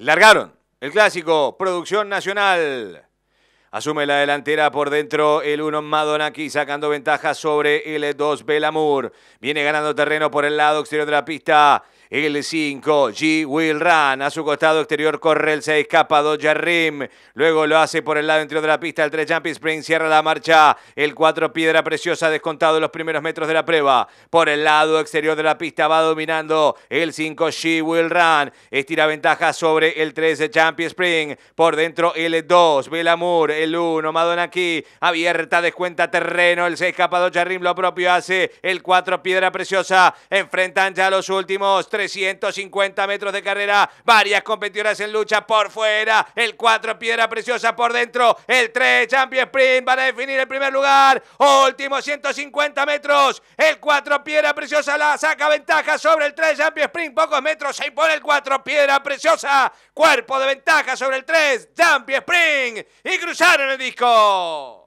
Largaron el clásico, producción nacional. Asume la delantera por dentro el 1 aquí sacando ventaja sobre el 2 Belamur. Viene ganando terreno por el lado exterior de la pista el 5, G. Will Run. A su costado exterior corre el 6, capa jarrim Rim. Luego lo hace por el lado interior de la pista el 3, Jumping Spring. Cierra la marcha. El 4, Piedra Preciosa, descontado los primeros metros de la prueba. Por el lado exterior de la pista va dominando el 5, g Will Run. Estira ventaja sobre el 3, Jumping Spring. Por dentro el 2, Belamur. El 1, Madonna aquí. Abierta, descuenta terreno. El 6, capa Jarrim lo propio hace. El 4, Piedra Preciosa. Enfrentan ya los últimos 3. 350 metros de carrera, varias competidoras en lucha por fuera, el 4 Piedra Preciosa por dentro, el 3 Champion Sprint para definir el primer lugar, último 150 metros, el 4 Piedra Preciosa la saca ventaja sobre el 3 Champion Sprint, pocos metros, se impone el 4 Piedra Preciosa, cuerpo de ventaja sobre el 3 Champion Spring y cruzaron el disco.